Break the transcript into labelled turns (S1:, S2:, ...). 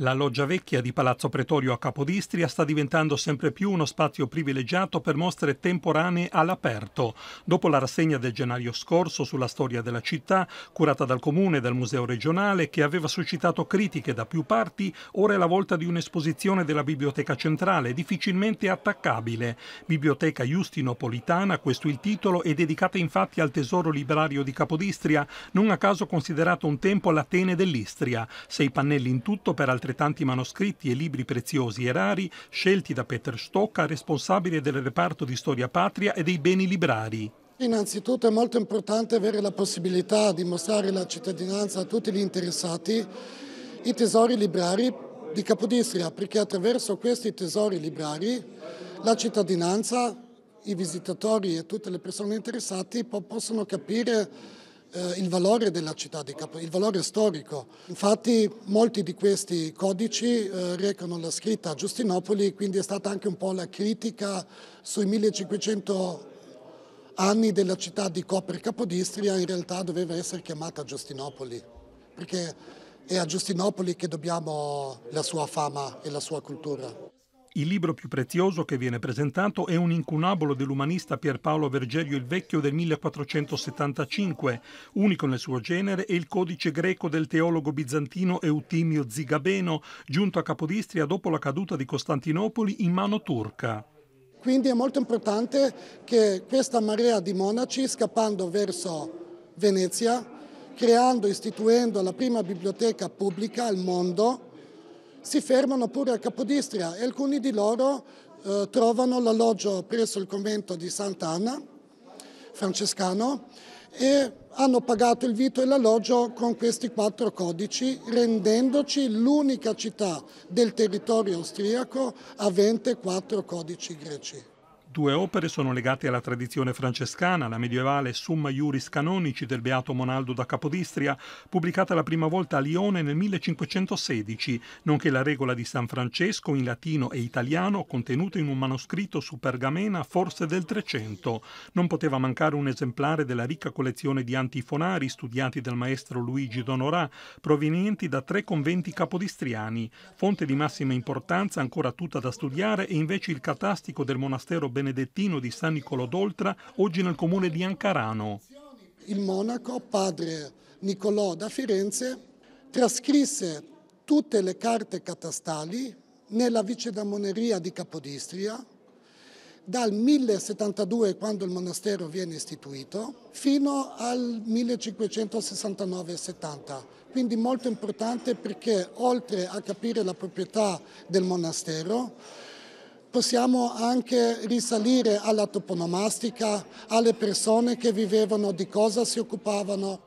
S1: La loggia vecchia di Palazzo Pretorio a Capodistria sta diventando sempre più uno spazio privilegiato per mostre temporanee all'aperto. Dopo la rassegna del gennaio scorso sulla storia della città, curata dal comune e dal museo regionale, che aveva suscitato critiche da più parti, ora è la volta di un'esposizione della biblioteca centrale, difficilmente attaccabile. Biblioteca Justinopolitana, questo il titolo, è dedicata infatti al tesoro librario di Capodistria, non a caso considerato un tempo l'Atene dell'Istria. Sei pannelli in tutto per altri altrettanti manoscritti e libri preziosi e rari scelti da Peter Stocca, responsabile del reparto di storia patria e dei beni librari.
S2: Innanzitutto è molto importante avere la possibilità di mostrare la cittadinanza a tutti gli interessati i tesori librari di Capodistria, perché attraverso questi tesori librari la cittadinanza, i visitatori e tutte le persone interessate possono capire eh, il valore della città di Capua, il valore storico. Infatti molti di questi codici eh, recano la scritta Giustinopoli, quindi è stata anche un po' la critica sui 1500 anni della città di Copre Capodistria, in realtà doveva essere chiamata Giustinopoli, perché è a Giustinopoli che dobbiamo la sua fama e la sua cultura.
S1: Il libro più prezioso che viene presentato è un incunabolo dell'umanista Pierpaolo Vergelio il Vecchio del 1475, unico nel suo genere, e il codice greco del teologo bizantino Eutimio Zigabeno, giunto a Capodistria dopo la caduta di Costantinopoli in mano turca.
S2: Quindi è molto importante che questa marea di monaci, scappando verso Venezia, creando, e istituendo la prima biblioteca pubblica al mondo, si fermano pure a Capodistria e alcuni di loro eh, trovano l'alloggio presso il convento di Sant'Anna, francescano, e hanno pagato il vito e l'alloggio con questi quattro codici, rendendoci l'unica città del territorio austriaco avente quattro codici greci.
S1: Due opere sono legate alla tradizione francescana, la medievale Summa Iuris Canonici del Beato Monaldo da Capodistria, pubblicata la prima volta a Lione nel 1516, nonché la regola di San Francesco in latino e italiano contenuta in un manoscritto su pergamena forse del 300. Non poteva mancare un esemplare della ricca collezione di antifonari studiati dal maestro Luigi Donorà, provenienti da tre conventi capodistriani, fonte di massima importanza ancora tutta da studiare e invece il catastico del monastero ben benedettino di San Niccolò d'Oltra, oggi nel comune di Ancarano.
S2: Il monaco, padre Niccolò da Firenze, trascrisse tutte le carte catastali nella vicedamoneria di Capodistria dal 1072, quando il monastero viene istituito, fino al 1569-70. Quindi molto importante perché oltre a capire la proprietà del monastero, possiamo anche risalire alla toponomastica, alle persone che vivevano, di cosa si occupavano,